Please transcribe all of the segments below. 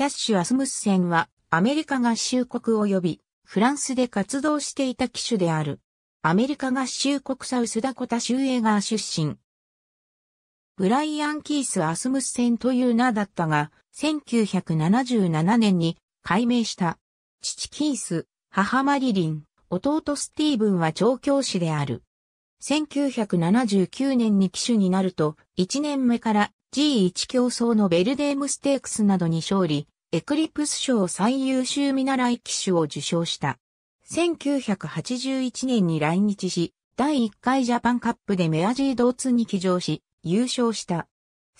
キャッシュ・アスムッセンはアメリカ合衆国及びフランスで活動していた機種である。アメリカ合衆国サウスダコタ州エ画ガー出身。ブライアン・キース・アスムッセンという名だったが、1977年に改名した。父キース、母マリリン、弟スティーブンは調教師である。1979年に騎手になると、1年目から G1 競争のベルデームステークスなどに勝利、エクリプス賞最優秀見習い機種を受賞した。1981年に来日し、第1回ジャパンカップでメアジードーツに騎乗し、優勝した。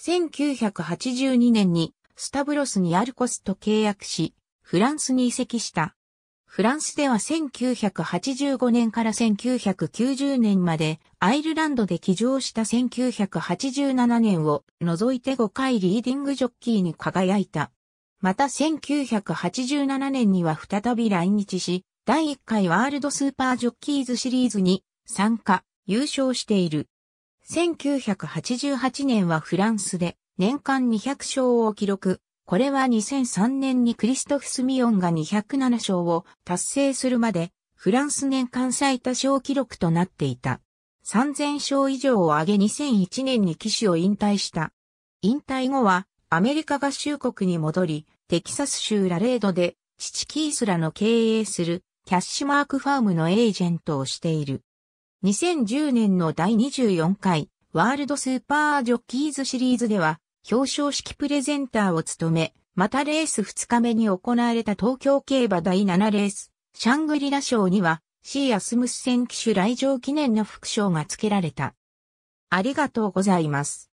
1982年にスタブロスにアルコスと契約し、フランスに移籍した。フランスでは1985年から1990年までアイルランドで騎乗した1987年を除いて5回リーディングジョッキーに輝いた。また1987年には再び来日し、第1回ワールドスーパージョッキーズシリーズに参加、優勝している。1988年はフランスで年間200勝を記録。これは2003年にクリストフ・スミオンが207勝を達成するまで、フランス年間最多勝記録となっていた。3000勝以上を上げ2001年に騎手を引退した。引退後はアメリカ合衆国に戻り、テキサス州ラレードで、父キースらの経営するキャッシュマークファームのエージェントをしている。2010年の第24回ワールドスーパージョッキーズシリーズでは表彰式プレゼンターを務め、またレース2日目に行われた東京競馬第7レース、シャングリラ賞にはシーアスムス戦手来場記念の副賞が付けられた。ありがとうございます。